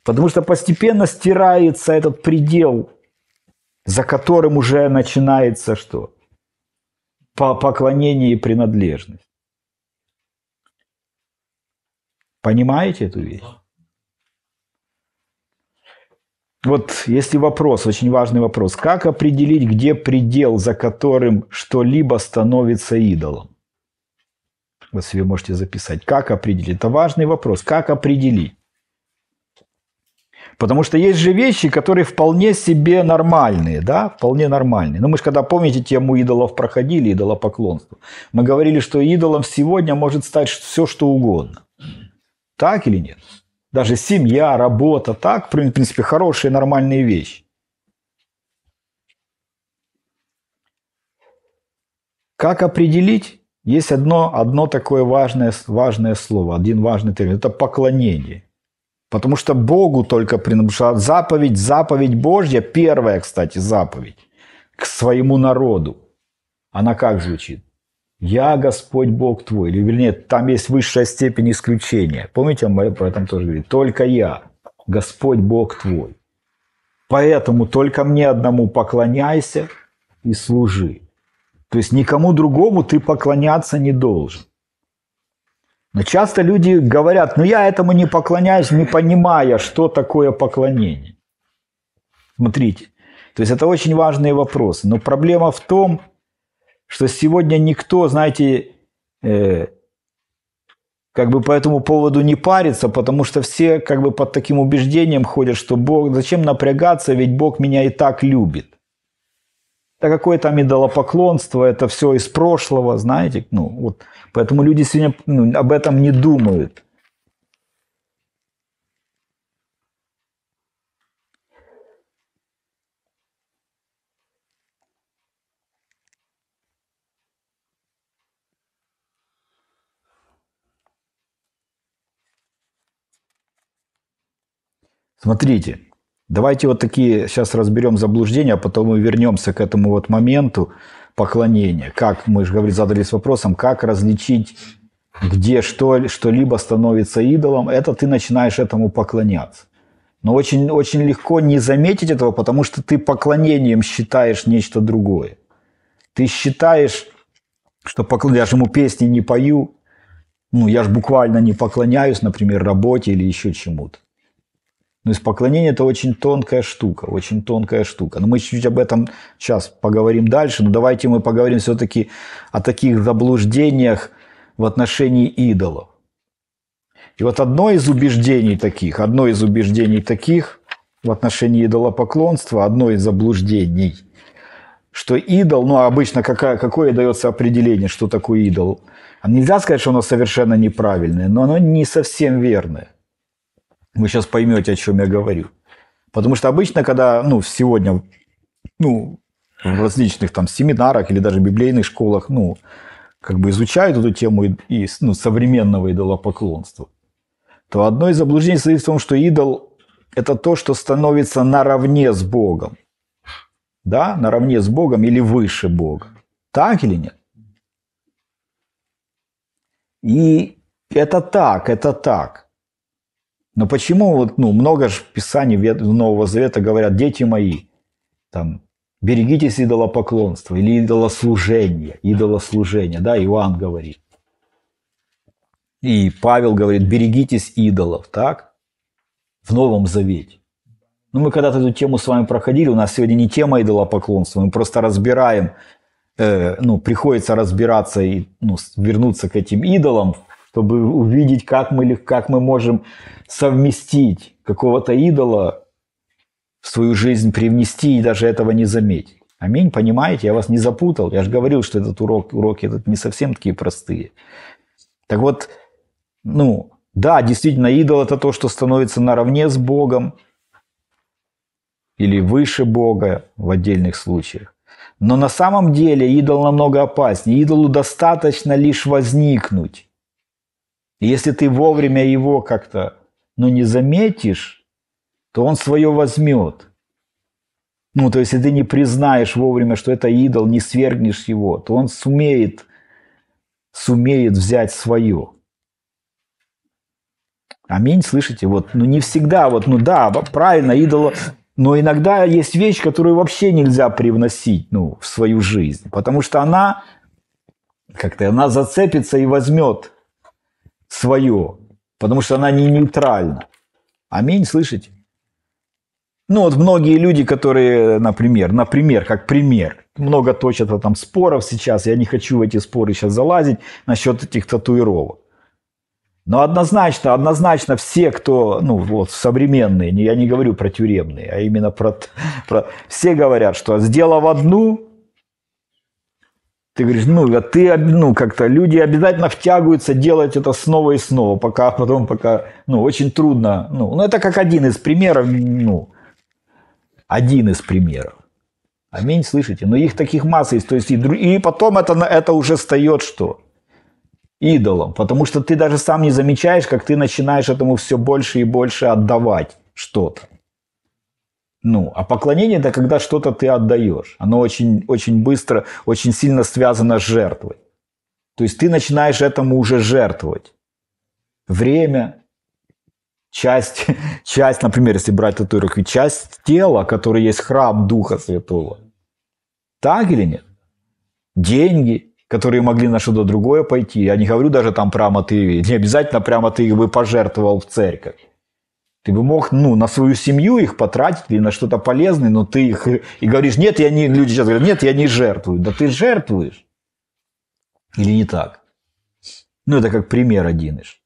Потому что постепенно стирается этот предел, за которым уже начинается что? По поклонению и принадлежность. Понимаете эту вещь? Вот если вопрос, очень важный вопрос, как определить, где предел, за которым что-либо становится идолом? Вы себе можете записать. Как определить? Это важный вопрос. Как определить? Потому что есть же вещи, которые вполне себе нормальные, да, вполне нормальные. Но ну, мы же когда, помните, тему идолов проходили, идолопоклонство, мы говорили, что идолом сегодня может стать все, что угодно. Так или нет? Даже семья, работа, так, в принципе, хорошие, нормальные вещи. Как определить? Есть одно, одно такое важное, важное слово, один важный термин – это поклонение. Потому что Богу только принадлежит заповедь, заповедь Божья, первая, кстати, заповедь, к своему народу. Она как звучит? «Я Господь Бог твой», или вернее, там есть высшая степень исключения. Помните, он про это тоже говорит? «Только я, Господь Бог твой». Поэтому только мне одному поклоняйся и служи. То есть никому другому ты поклоняться не должен. Но часто люди говорят, ну я этому не поклоняюсь, не понимая, что такое поклонение. Смотрите, то есть это очень важные вопросы. Но проблема в том, что сегодня никто, знаете, э, как бы по этому поводу не парится, потому что все как бы под таким убеждением ходят, что Бог, зачем напрягаться, ведь Бог меня и так любит да какое там идолопоклонство, это все из прошлого, знаете, ну вот, поэтому люди сегодня ну, об этом не думают. Смотрите, Давайте вот такие сейчас разберем заблуждения, а потом мы вернемся к этому вот моменту поклонения. Как, мы же говорили, задались вопросом, как различить, где что, что-либо становится идолом, это ты начинаешь этому поклоняться. Но очень, очень легко не заметить этого, потому что ты поклонением считаешь нечто другое. Ты считаешь, что поклон... я же ему песни не пою, ну, я же буквально не поклоняюсь, например, работе или еще чему-то. Но ну, есть поклонение – это очень тонкая штука, очень тонкая штука. Но мы чуть-чуть об этом сейчас поговорим дальше, но давайте мы поговорим все-таки о таких заблуждениях в отношении идолов. И вот одно из убеждений таких, одно из убеждений таких в отношении идолопоклонства, одно из заблуждений, что идол, ну а обычно какая, какое дается определение, что такое идол. Нельзя сказать, что оно совершенно неправильное, но оно не совсем верное. Вы сейчас поймете, о чем я говорю. Потому что обычно, когда, ну, сегодня, ну, в различных там семинарах или даже библейных школах, ну, как бы изучают эту тему и, ну, современного идолопоклонства, то одно из заблуждений состоит в том, что идол – это то, что становится наравне с Богом. Да, наравне с Богом или выше Бога. Так или нет? И это так, это так. Но почему вот, ну, много же писаний Нового Завета говорят, дети мои, там, берегитесь идолопоклонства или идолослужения, идолослужения, да, Иоанн говорит. И Павел говорит, берегитесь идолов, так, в Новом Завете. Ну, мы когда-то эту тему с вами проходили, у нас сегодня не тема идолопоклонства, мы просто разбираем, э, ну, приходится разбираться и ну, вернуться к этим идолам чтобы увидеть, как мы, как мы можем совместить какого-то идола в свою жизнь, привнести и даже этого не заметить. Аминь, понимаете? Я вас не запутал. Я же говорил, что этот урок, уроки этот не совсем такие простые. Так вот, ну, да, действительно, идол – это то, что становится наравне с Богом или выше Бога в отдельных случаях. Но на самом деле идол намного опаснее. Идолу достаточно лишь возникнуть. И если ты вовремя его как-то, но ну, не заметишь, то он свое возьмет. Ну, то есть, если ты не признаешь вовремя, что это идол, не свергнешь его, то он сумеет, сумеет взять свое. Аминь, слышите? Вот, ну, не всегда, вот, ну, да, правильно, идол, но иногда есть вещь, которую вообще нельзя привносить, ну, в свою жизнь, потому что она, как-то, она зацепится и возьмет – свое, потому что она не нейтральна. Аминь, слышите? Ну вот многие люди, которые, например, например, как пример, много точат там споров сейчас, я не хочу в эти споры сейчас залазить насчет этих татуировок. Но однозначно, однозначно все, кто, ну вот, современные, я не говорю про тюремные, а именно про, про все говорят, что сделав одну, ты говоришь, ну, а ты, ну, как-то люди обязательно втягиваются делать это снова и снова, пока потом, пока, ну, очень трудно. Ну, ну это как один из примеров, ну, один из примеров. Аминь, слышите? Но их таких масса есть. То есть и, и потом это, это уже встает что? Идолом. Потому что ты даже сам не замечаешь, как ты начинаешь этому все больше и больше отдавать что-то. Ну, а поклонение – это когда что-то ты отдаешь. Оно очень, очень быстро, очень сильно связано с жертвой. То есть ты начинаешь этому уже жертвовать. Время, часть, часть, например, если брать татуировки, часть тела, который есть храм Духа Святого. Так или нет? Деньги, которые могли на что-то другое пойти. Я не говорю даже там прямо ты, не обязательно прямо ты бы пожертвовал в церковь. Ты бы мог, ну, на свою семью их потратить или на что-то полезное, но ты их и говоришь, нет, я не, люди сейчас говорят, нет, я не жертвую. Да ты жертвуешь. Или не так? Ну, это как пример один лишь.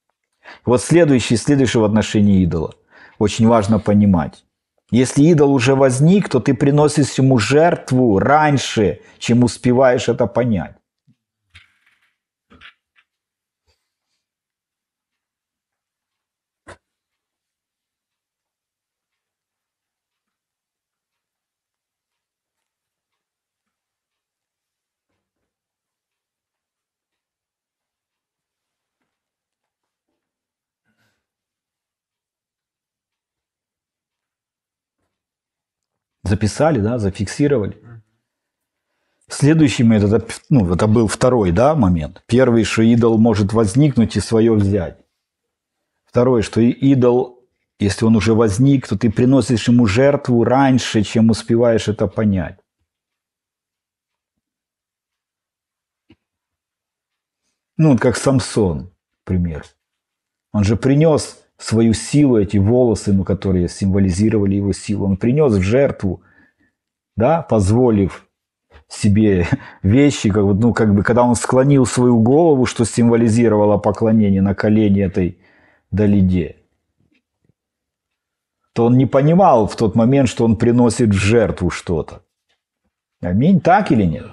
Вот следующий, следующий в отношении идола. Очень важно понимать. Если идол уже возник, то ты приносишь ему жертву раньше, чем успеваешь это понять. записали, да, зафиксировали. Следующий метод, это, ну, это был второй да, момент. Первый, что идол может возникнуть и свое взять. Второй, что идол, если он уже возник, то ты приносишь ему жертву раньше, чем успеваешь это понять. Ну, вот как Самсон, пример. Он же принес свою силу, эти волосы, ну, которые символизировали его силу, он принес в жертву, да, позволив себе вещи, как, ну, как бы, когда он склонил свою голову, что символизировало поклонение на колени этой Далиде, то он не понимал в тот момент, что он приносит в жертву что-то. Аминь, так или нет?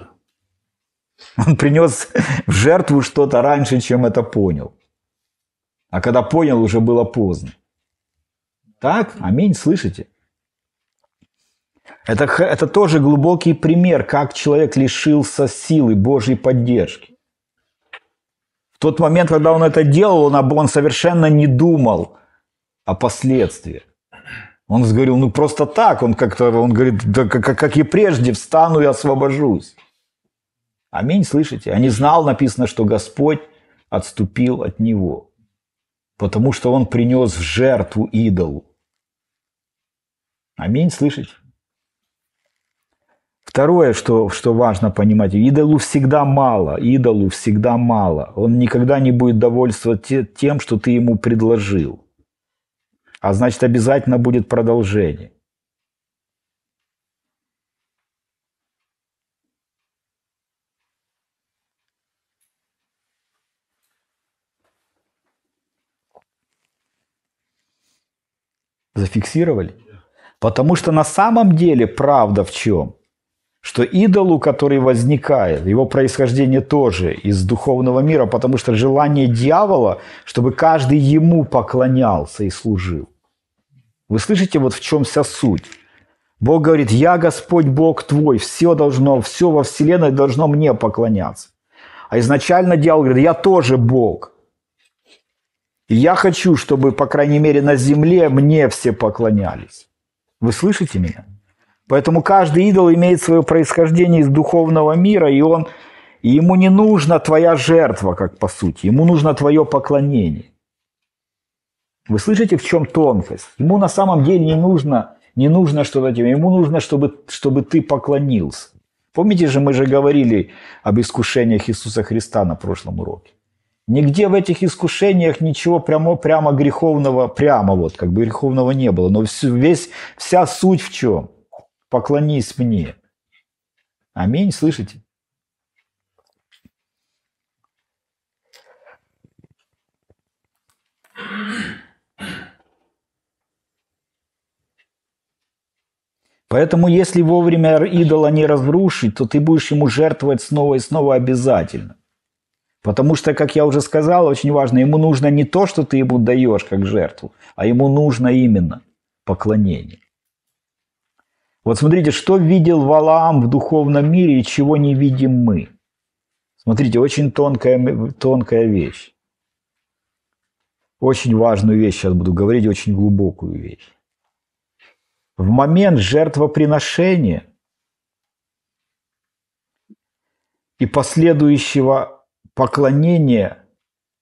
Он принес в жертву что-то раньше, чем это понял. А когда понял, уже было поздно. Так? Аминь, слышите? Это, это тоже глубокий пример, как человек лишился силы Божьей поддержки. В тот момент, когда он это делал, он, он совершенно не думал о последствиях. Он говорил, ну просто так, он как-то, он говорит, да, как, как и прежде, встану и освобожусь. Аминь, слышите? А не знал, написано, что Господь отступил от него потому что он принес в жертву идолу. Аминь, слышите? Второе, что, что важно понимать, идолу всегда мало, идолу всегда мало. Он никогда не будет довольствоваться тем, что ты ему предложил. А значит, обязательно будет продолжение. Зафиксировали? Потому что на самом деле правда в чем? Что идолу, который возникает, его происхождение тоже из духовного мира, потому что желание дьявола, чтобы каждый ему поклонялся и служил. Вы слышите, вот в чем вся суть? Бог говорит, я Господь Бог твой, все должно, все во Вселенной должно мне поклоняться. А изначально дьявол говорит, я тоже Бог я хочу, чтобы, по крайней мере, на земле мне все поклонялись. Вы слышите меня? Поэтому каждый идол имеет свое происхождение из духовного мира, и он, и ему не нужна твоя жертва, как по сути, ему нужно твое поклонение. Вы слышите, в чем тонкость? Ему на самом деле не нужно, не нужно что-то тебе, ему нужно, чтобы, чтобы ты поклонился. Помните же, мы же говорили об искушениях Иисуса Христа на прошлом уроке. Нигде в этих искушениях ничего прямо, прямо греховного, прямо вот, как бы греховного не было. Но весь, вся суть в чем? Поклонись мне. Аминь, слышите? Поэтому, если вовремя идола не разрушить, то ты будешь ему жертвовать снова и снова обязательно. Потому что, как я уже сказал, очень важно, ему нужно не то, что ты ему даешь как жертву, а ему нужно именно поклонение. Вот смотрите, что видел Валаам в духовном мире и чего не видим мы. Смотрите, очень тонкая, тонкая вещь. Очень важную вещь сейчас буду говорить, очень глубокую вещь. В момент жертвоприношения и последующего поклонение,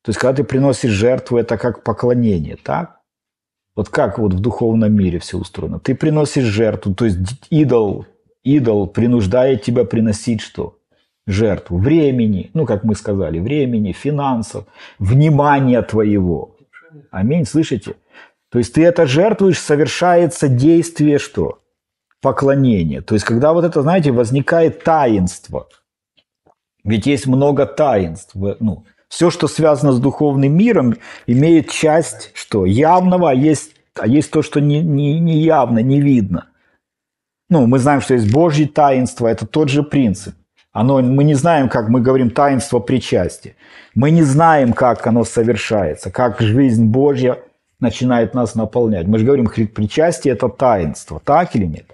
то есть когда ты приносишь жертву, это как поклонение, так? Вот как вот в духовном мире все устроено? Ты приносишь жертву, то есть идол, идол принуждает тебя приносить что? Жертву времени, ну, как мы сказали, времени, финансов, внимания твоего. Аминь, слышите? То есть ты это жертвуешь, совершается действие что? Поклонение. То есть когда вот это, знаете, возникает таинство – ведь есть много таинств. Ну, все, что связано с духовным миром, имеет часть что? Явного, а есть, а есть то, что не, не, не явно, не видно. Ну, мы знаем, что есть Божье таинство, это тот же принцип. Оно, мы не знаем, как мы говорим, таинство причастия. Мы не знаем, как оно совершается, как жизнь Божья начинает нас наполнять. Мы же говорим, причастие – это таинство, так или нет?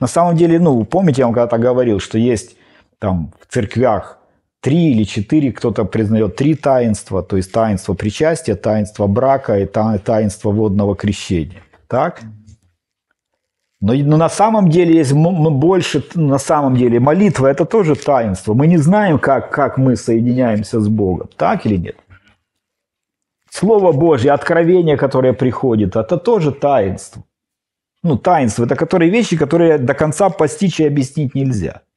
На самом деле, ну, помните, я вам когда-то говорил, что есть там в церквях три или четыре, кто-то признает три таинства, то есть таинство причастия, таинство брака и таинство водного крещения. Так? Но, но на самом деле есть больше, на самом деле молитва – это тоже таинство. Мы не знаем, как, как мы соединяемся с Богом, так или нет? Слово Божье, откровение, которое приходит, это тоже таинство. Ну, таинство – это которые вещи, которые до конца постичь и объяснить нельзя –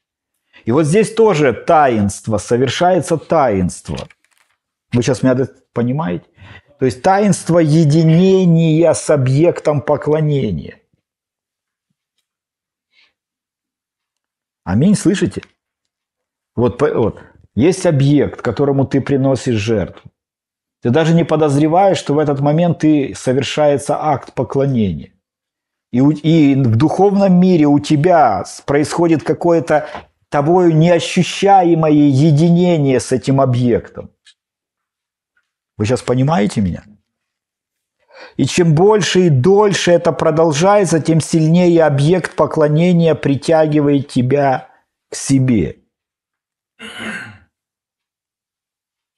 и вот здесь тоже таинство, совершается таинство. Вы сейчас меня понимаете? То есть таинство единения с объектом поклонения. Аминь, слышите? Вот, вот есть объект, которому ты приносишь жертву. Ты даже не подозреваешь, что в этот момент ты совершается акт поклонения. И, и в духовном мире у тебя происходит какое-то тобою неощущаемое единение с этим объектом. Вы сейчас понимаете меня? И чем больше и дольше это продолжается, тем сильнее объект поклонения притягивает тебя к себе.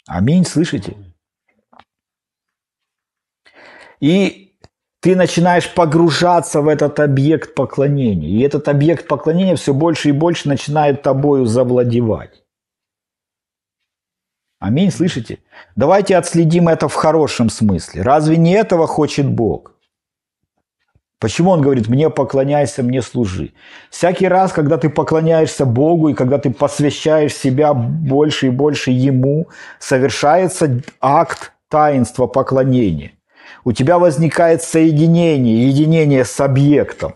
Аминь, слышите? И ты начинаешь погружаться в этот объект поклонения. И этот объект поклонения все больше и больше начинает тобою завладевать. Аминь, слышите? Давайте отследим это в хорошем смысле. Разве не этого хочет Бог? Почему он говорит, мне поклоняйся, мне служи? Всякий раз, когда ты поклоняешься Богу и когда ты посвящаешь себя больше и больше Ему, совершается акт таинства поклонения у тебя возникает соединение, единение с объектом.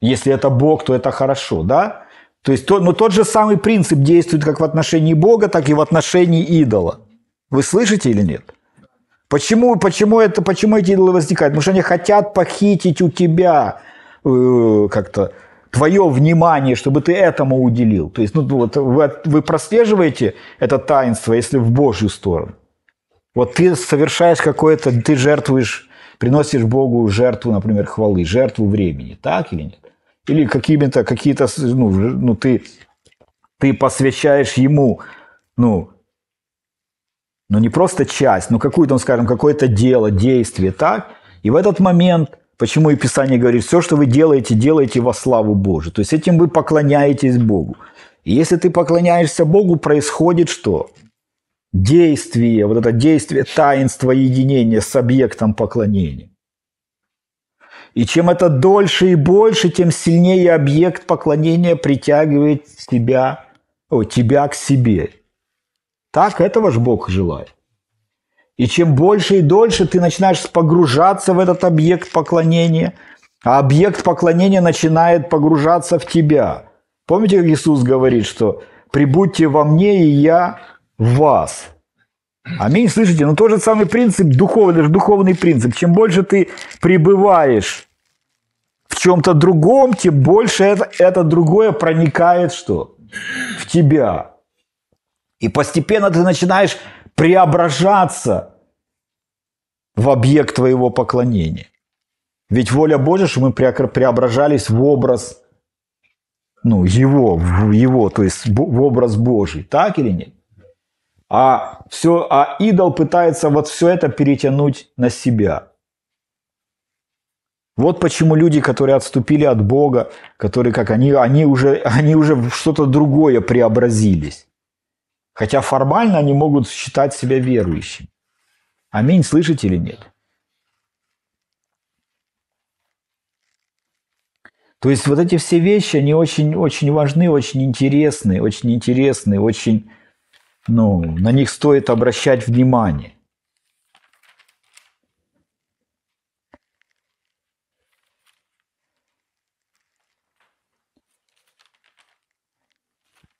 Если это Бог, то это хорошо, да? То есть то, но тот же самый принцип действует как в отношении Бога, так и в отношении идола. Вы слышите или нет? Почему, почему, это, почему эти идолы возникают? Потому что они хотят похитить у тебя э, как-то твое внимание, чтобы ты этому уделил. То есть ну, вот вы, вы прослеживаете это таинство, если в Божью сторону. Вот ты совершаешь какое-то, ты жертвуешь, приносишь Богу жертву, например, хвалы, жертву времени, так или нет? Или какими-то, какие-то, ну, ну ты, ты посвящаешь ему, ну, ну не просто часть, но какую-то, скажем, какое-то дело, действие, так? И в этот момент, почему и Писание говорит, все, что вы делаете, делаете во славу Божию. То есть этим вы поклоняетесь Богу. И если ты поклоняешься Богу, происходит что? действие, вот это действие таинства единения с объектом поклонения. И чем это дольше и больше, тем сильнее объект поклонения притягивает тебя, о, тебя к себе. Так этого же Бог желает. И чем больше и дольше ты начинаешь погружаться в этот объект поклонения, а объект поклонения начинает погружаться в тебя. Помните, как Иисус говорит, что «прибудьте во мне, и я в вас. Аминь, слышите? Ну, тот же самый принцип духовный, это духовный принцип. Чем больше ты пребываешь в чем-то другом, тем больше это, это другое проникает что? В тебя. И постепенно ты начинаешь преображаться в объект твоего поклонения. Ведь воля Божья, что мы преображались в образ ну, его, в его, то есть в образ Божий. Так или нет? А, все, а идол пытается вот все это перетянуть на себя. Вот почему люди, которые отступили от Бога, которые, как они, они уже, они уже в что-то другое преобразились. Хотя формально они могут считать себя верующими. Аминь, слышите или нет? То есть вот эти все вещи, они очень-очень важны, очень интересны, очень интересны, очень... очень ну, на них стоит обращать внимание.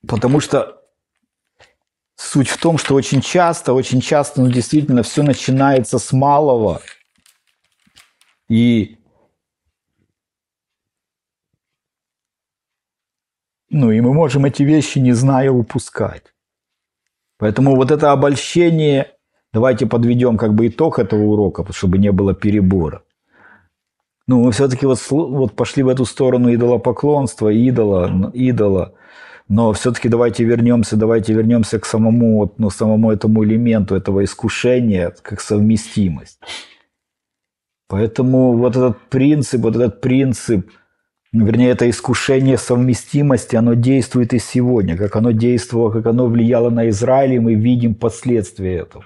Потому что суть в том, что очень часто, очень часто, ну, действительно, все начинается с малого. И ну, и мы можем эти вещи, не зная, упускать. Поэтому вот это обольщение, давайте подведем как бы итог этого урока, чтобы не было перебора. Ну, мы все-таки вот, вот пошли в эту сторону идолопоклонства, идола, идола. Но все-таки давайте вернемся, давайте вернемся к самому, вот, ну, самому этому элементу этого искушения, как совместимость. Поэтому вот этот принцип, вот этот принцип – вернее, это искушение совместимости, оно действует и сегодня, как оно действовало, как оно влияло на Израиль, и мы видим последствия этого.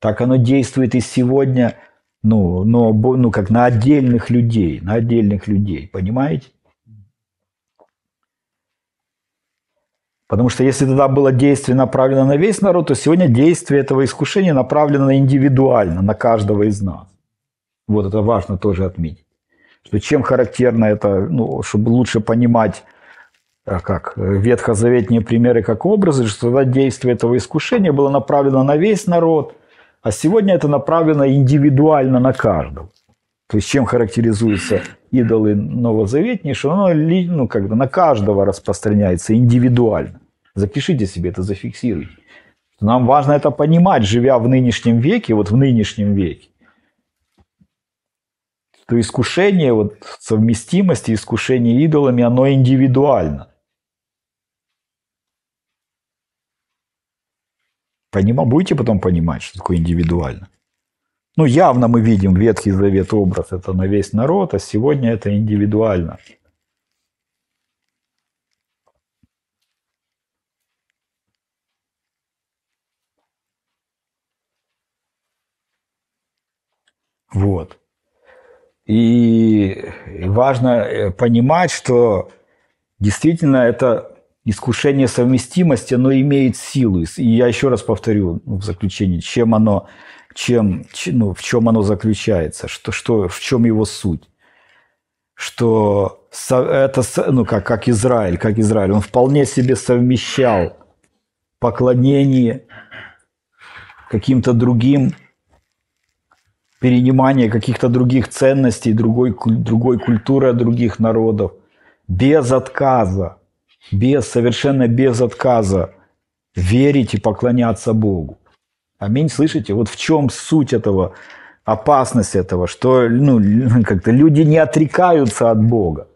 Так оно действует и сегодня, ну, но, ну, как на отдельных людей, на отдельных людей, понимаете? Потому что если тогда было действие направлено на весь народ, то сегодня действие этого искушения направлено индивидуально, на каждого из нас. Вот это важно тоже отметить. Что чем характерно это, ну, чтобы лучше понимать, э, как э, ветхозаветные примеры, как образы, что тогда действие этого искушения было направлено на весь народ, а сегодня это направлено индивидуально на каждого. То есть чем характеризуются идолы новозаветнее, что оно ну, как бы на каждого распространяется индивидуально. Запишите себе это, зафиксируйте. Нам важно это понимать, живя в нынешнем веке, вот в нынешнем веке. То искушение вот, совместимости, искушение идолами, оно индивидуально. Понима, будете потом понимать, что такое индивидуально? Ну, явно мы видим Ветхий Завет образ, это на весь народ, а сегодня это индивидуально. Вот. И важно э, понимать, что действительно это искушение совместимости, оно имеет силу. И я еще раз повторю в заключении, чем оно, чем, ну, в чем оно заключается, что, что, в чем его суть. Что это, ну, как, как Израиль, как Израиль, он вполне себе совмещал поклонение каким-то другим перенимание каких-то других ценностей, другой, другой культуры других народов. Без отказа, без, совершенно без отказа верить и поклоняться Богу. Аминь, слышите? Вот в чем суть этого, опасность этого, что ну, как-то люди не отрекаются от Бога.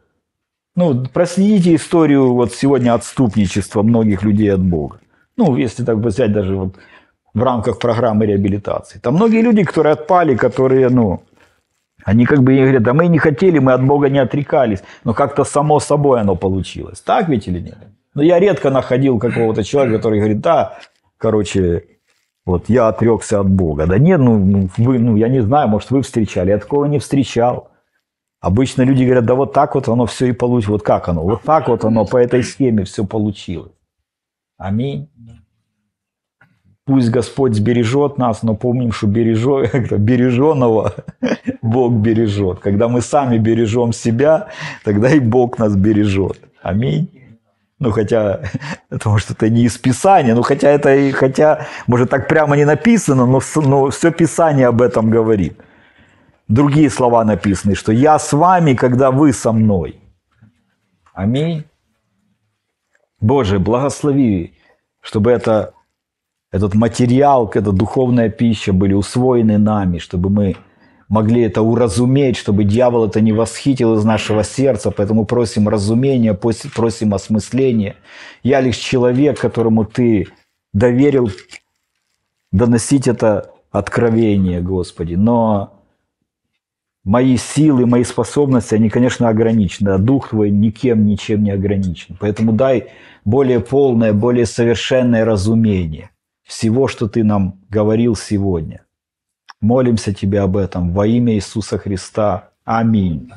Ну, проследите историю вот сегодня отступничества многих людей от Бога. Ну, если так взять даже вот в рамках программы реабилитации. Там многие люди, которые отпали, которые, ну, они как бы говорят, да мы не хотели, мы от Бога не отрекались, но как-то само собой оно получилось. Так ведь или нет? Но ну, я редко находил какого-то человека, который говорит, да, короче, вот я отрекся от Бога. Да нет, ну, ну, вы, ну я не знаю, может, вы встречали, я такого не встречал. Обычно люди говорят, да вот так вот оно все и получилось. Вот как оно? Вот так вот оно по этой схеме все получилось. Аминь пусть Господь сбережет нас, но помним, что бережет береженного Бог бережет. Когда мы сами бережем себя, тогда и Бог нас бережет. Аминь. Ну, хотя, потому что это не из Писания, ну, хотя это и, хотя, может, так прямо не написано, но, но все Писание об этом говорит. Другие слова написаны, что «Я с вами, когда вы со мной». Аминь. Боже, благослови, чтобы это этот материал, эта духовная пища были усвоены нами, чтобы мы могли это уразуметь, чтобы дьявол это не восхитил из нашего сердца. Поэтому просим разумения, просим осмысления. Я лишь человек, которому ты доверил доносить это откровение, Господи. Но мои силы, мои способности, они, конечно, ограничены, а Дух Твой никем, ничем не ограничен. Поэтому дай более полное, более совершенное разумение – всего, что Ты нам говорил сегодня. Молимся Тебе об этом во имя Иисуса Христа. Аминь.